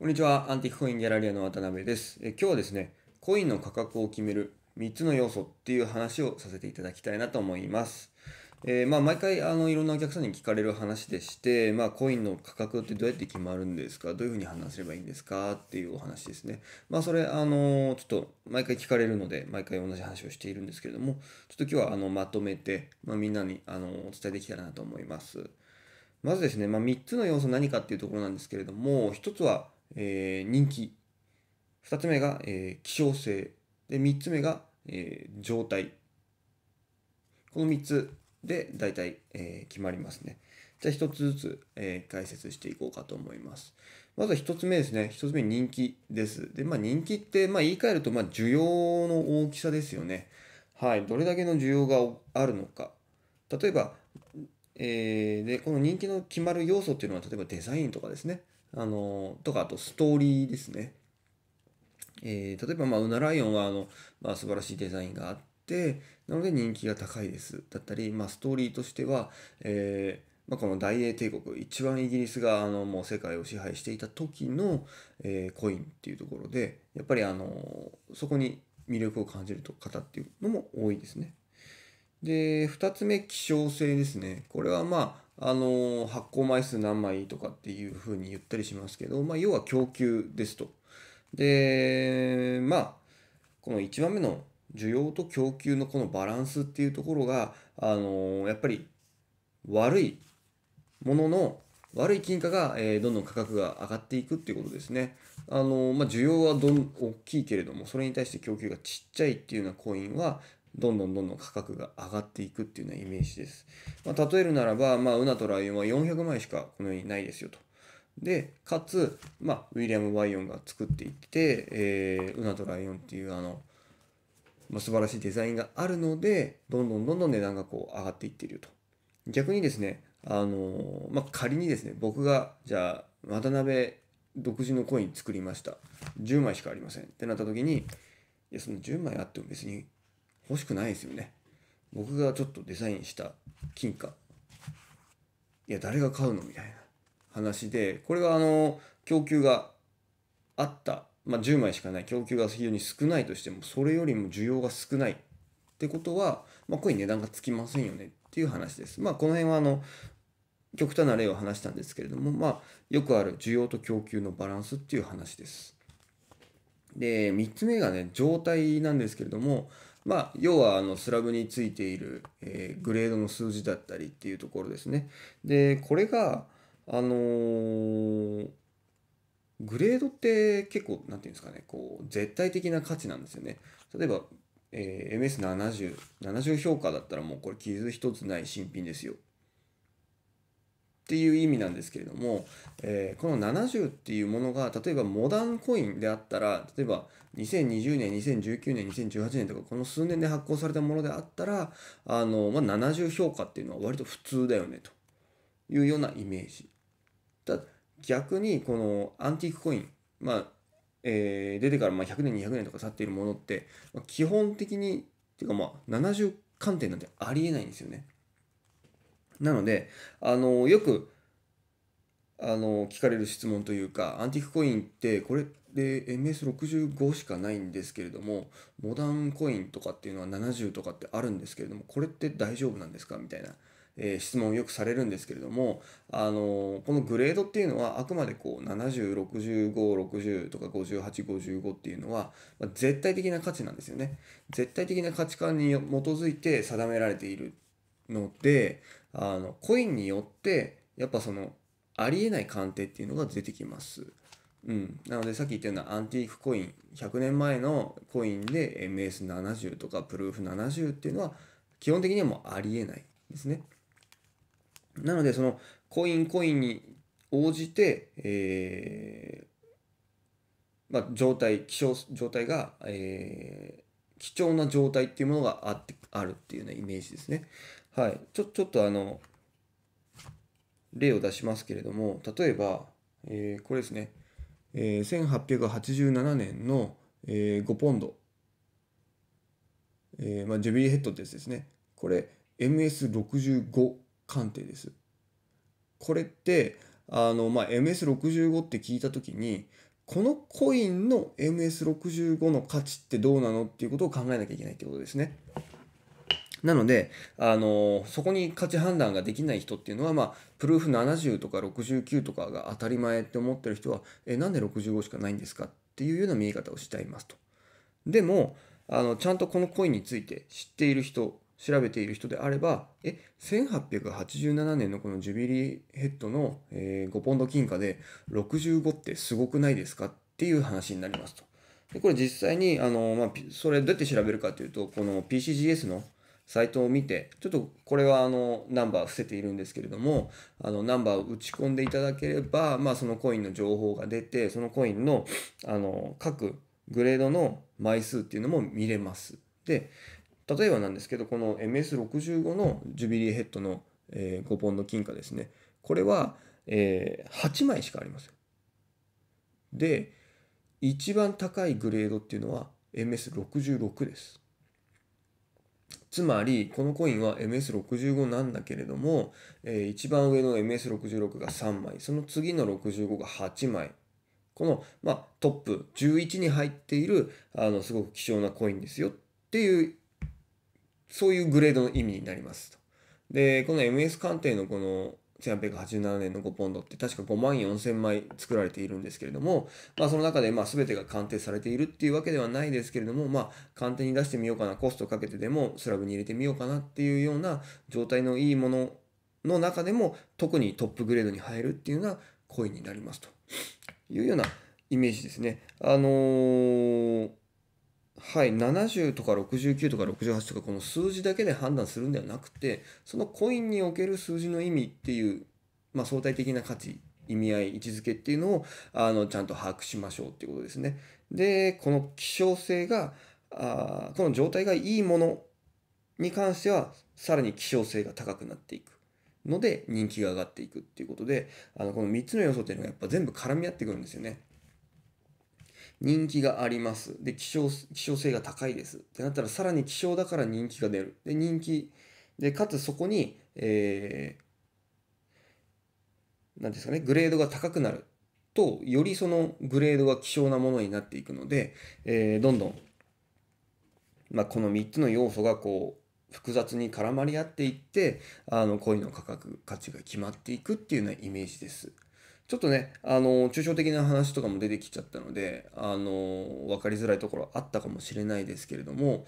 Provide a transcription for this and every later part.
こんにちは。アンティークコインギャラリアの渡辺です。え今日はですね、コインの価格を決める3つの要素っていう話をさせていただきたいなと思います。えー、まあ、毎回あのいろんなお客さんに聞かれる話でして、まあ、コインの価格ってどうやって決まるんですかどういうふうに話すればいいんですかっていうお話ですね。まあ、それ、あのちょっと毎回聞かれるので、毎回同じ話をしているんですけれども、ちょっと今日はあのまとめて、まあ、みんなにあのお伝えできたらなと思います。まずですね、ま3つの要素何かっていうところなんですけれども、1つは、えー、人気2つ目が、えー、希少性で3つ目が、えー、状態この3つで大体、えー、決まりますねじゃあ1つずつ、えー、解説していこうかと思いますまずは1つ目ですね1つ目人気ですでまあ人気って、まあ、言い換えると、まあ、需要の大きさですよねはいどれだけの需要があるのか例えばえー、でこの人気の決まる要素っていうのは例えばデザインとかですねあのとかあとストーリーですね、えー、例えば、まあ、ウナライオンはあの、まあ、素晴らしいデザインがあってなので人気が高いですだったり、まあ、ストーリーとしては、えー、まあ、この大英帝国一番イギリスがあのもう世界を支配していた時の、えコインっていうところでやっぱりあのそこに魅力を感じる方っていうのも多いですね。で、2つ目、希少性ですね。これはまあ、あの発行枚数何枚とかっていうふうに言ったりしますけど、まあ、要は供給ですと。で、まあ、この1番目の需要と供給のこのバランスっていうところが、あのやっぱり悪いものの悪い金貨が、えー、どんどん価格が上がっていくっていうことですね。あのまあ、需要はどん大きいけれども、それに対して供給がちっちゃいっていうようなコインは、どんどんどんどん価格が上がっていくっていうようなイメージです。まあ、例えるならば、まあ、ウナとライオンは400枚しかこのようにないですよと。で、かつ、まあ、ウィリアム・ワイオンが作っていって、えー、ウナとライオンっていうあの、まあ、素晴らしいデザインがあるので、どんどんどんどん値段がこう上がっていっていると。逆にですね、あのまあ、仮にですね、僕が、じゃあ、渡辺独自のコイン作りました。10枚しかありません。ってなった時に、いや、その10枚あっても別に欲しくないですよね僕がちょっとデザインした金貨いや誰が買うのみたいな話でこれはあの供給があった、まあ、10枚しかない供給が非常に少ないとしてもそれよりも需要が少ないってことは、まあ、こういう値段がつきませんよねっていう話です。まあ、この辺はあの極端な例を話したんですけれども、まあ、よくある需要と供給のバランスっていう話です。で3つ目がね状態なんですけれどもまあ、要はあのスラブについている、えー、グレードの数字だったりっていうところですね。でこれが、あのー、グレードって結構なんていうんですかねこう絶対的な価値なんですよね。例えば、えー、m s 7 0 70評価だったらもうこれ傷一つない新品ですよ。っていう意味なんですけれども、えー、この70っていうものが例えばモダンコインであったら例えば2020年2019年2018年とかこの数年で発行されたものであったらあの、まあ、70評価っていうのは割と普通だよねというようなイメージ。だ逆にこのアンティークコイン、まあえー、出てからま100年200年とか経っているものって、ま基本的にっていうかまあ70観点なんてありえないんですよね。なのであのよくあの聞かれる質問というかアンティークコインってこれで MS65 しかないんですけれどもモダンコインとかっていうのは70とかってあるんですけれどもこれって大丈夫なんですかみたいな、えー、質問をよくされるんですけれども、あのー、このグレードっていうのはあくまでこう706560とか5855っていうのは、まあ、絶対的な価値なんですよね絶対的な価値観に基づいて定められているのであのコインによってやっぱそのありえない鑑定っていうのが出てきます。うん、なのでさっき言ったようなアンティークコイン100年前のコインで MS70 とかプルーフ70っていうのは基本的にはもうありえないですね。なのでそのコインコインに応じて、えー、まあ、状態気象状態が、えー、貴重な状態っていうものがあってあるっていうようなイメージですね。はい、ちょちょっとあの例を出しますけれども例えば、えー、これですね、えー、1887年の、えー、5ポンド、えーまあ、ジュビリーヘッドってやつですねこれ MS65 鑑定ですこれってあの、まあ、MS65 って聞いた時にこのコインの MS65 の価値ってどうなのっていうことを考えなきゃいけないってことですね。なので、あのそこに価値判断ができない人っていうのは、まあ、プルーフ70とか69とかが当たり前って思ってる人は、え、なんで65しかないんですかっていうような見え方をしていますと。でも、あのちゃんとこのコインについて知っている人、調べている人であれば、え、1887年のこのジュビリーヘッドの、え5ポンド金貨で65ってすごくないですかっていう話になりますと。でこれ実際にあの、まあ、それどうやって調べるかというとこの PCGS のサイトを見て、ちょっとこれはあのナンバー伏せているんですけれども、あのナンバーを打ち込んでいただければ、まあ、そのコインの情報が出て、そのコインのあの各グレードの枚数っていうのも見れます。で、例えばなんですけど、この MS65 のジュビリーヘッドの、え5ポンド金貨ですね。これは、え8枚しかありません。で、一番高いグレードっていうのは MS66 です。つまりこのコインは MS65 なんだけれども、えー、一番上の MS66 が3枚その次の65が8枚この、まあ、トップ11に入っているあのすごく希少なコインですよっていうそういうグレードの意味になりますと。でこの MS 鑑定のこの1887年の5ポンドって確か5万4,000枚作られているんですけれども、まあ、その中でまあ全てが鑑定されているっていうわけではないですけれども、まあ、鑑定に出してみようかなコストかけてでもスラブに入れてみようかなっていうような状態のいいものの中でも特にトップグレードに入るっていうようなコインになりますというようなイメージですね。あのーはい70とか69とか68とかこの数字だけで判断するんではなくてそのコインにおける数字の意味っていう、まあ、相対的な価値意味合い位置づけっていうのをあのちゃんと把握しましょうっていうことですね。でこの希少性があこの状態がいいものに関してはさらに希少性が高くなっていくので人気が上がっていくっていうことであのこの3つの要素っていうのがやっぱ全部絡み合ってくるんですよね。人気があります。で、希少、希少性が高いです。ってなったら、さらに希少だから人気が出る。で、人気、で、かつそこに、えー、なんですかね、グレードが高くなると、よりそのグレードが希少なものになっていくので、えー、どんどん、まあ、この3つの要素がこう、複雑に絡まり合っていって、あの、コイの価格、価値が決まっていくっていうようなイメージです。ちょっとね、あの、抽象的な話とかも出てきちゃったので、あの、分かりづらいところあったかもしれないですけれども、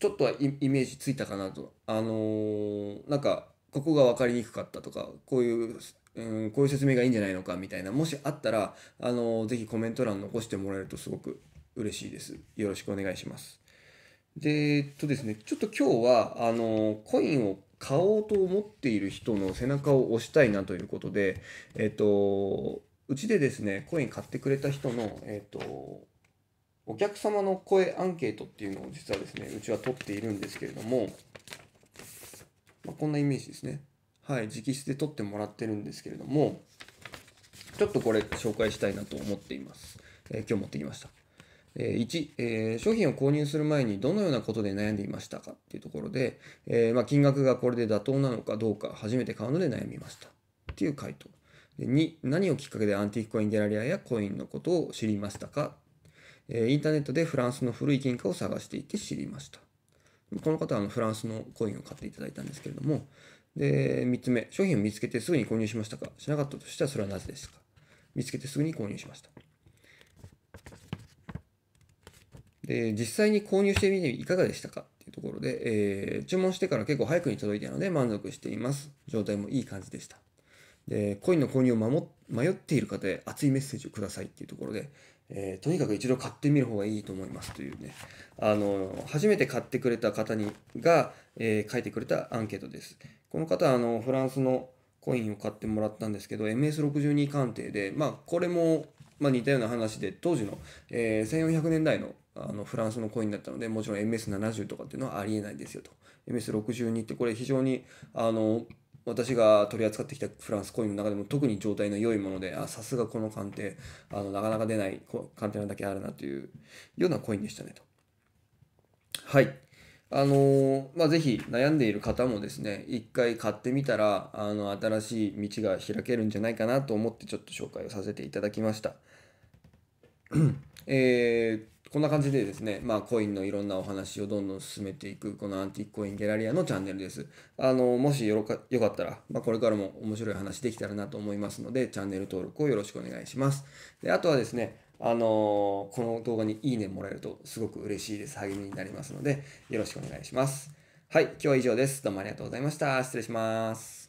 ちょっとはイメージついたかなと。あの、なんか、ここが分かりにくかったとか、こういう、うん、こういう説明がいいんじゃないのかみたいな、もしあったら、あの、ぜひコメント欄残してもらえるとすごく嬉しいです。よろしくお願いします。で、えっとですね、ちょっと今日は、あの、コインを買おうと思っている人の背中を押したいなということで、えっ、と、うちでですね、コイン買ってくれた人の、えっ、と、お客様の声アンケートっていうのを実はですね、うちは取っているんですけれども、まあ、こんなイメージですね。はい、直筆で取ってもらってるんですけれども、ちょっとこれ紹介したいなと思っています。えー、今日持ってきました。1、商品を購入する前にどのようなことで悩んでいましたかっていうところで、ま金額がこれで妥当なのかどうか初めて買うので悩みましたっていう回答で2何をきっかけでアンティークコインギャラリアやコインのことを知りましたかインターネットでフランスの古い金貨を探していて知りましたこの方はあのフランスのコインを買っていただいたんですけれどもで3つ目商品を見つけてすぐに購入しましたかしなかったとしてはそれはなぜですか見つけてすぐに購入しましたで、実際に購入してみていかがでしたかっていうところで、えー、注文してから結構早くに届いたので満足しています。状態もいい感じでした。で、コインの購入を守迷っている方へ熱いメッセージをくださいっていうところで、えー、とにかく一度買ってみる方がいいと思いますというね、あの、初めて買ってくれた方にが、えー、書いてくれたアンケートです。この方はあの、フランスのコインを買ってもらったんですけど、MS62 鑑定で、まあ、これも、まあ、似たような話で、当時の、えー、1400年代のあのフランスのコインだったのでもちろん MS70 とかっていうのはありえないですよと MS62 ってこれ非常にあの私が取り扱ってきたフランスコインの中でも特に状態の良いものであさすがこの鑑定あのなかなか出ない鑑定なだけあるなというようなコインでしたねとはいあのー、まあ、ぜひ悩んでいる方もですね一回買ってみたらあの新しい道が開けるんじゃないかなと思ってちょっと紹介をさせていただきましたえー、こんな感じでですね、まあ、コインのいろんなお話をどんどん進めていく、このアンティークコインギャラリアのチャンネルです。あの、もしよろかよかったら、まあ、これからも面白い話できたらなと思いますので、チャンネル登録をよろしくお願いします。で、あとはですね、あのー、この動画にいいねもらえるとすごく嬉しいです。励みになりますので、よろしくお願いします。はい、今日は以上です。どうもありがとうございました。失礼します。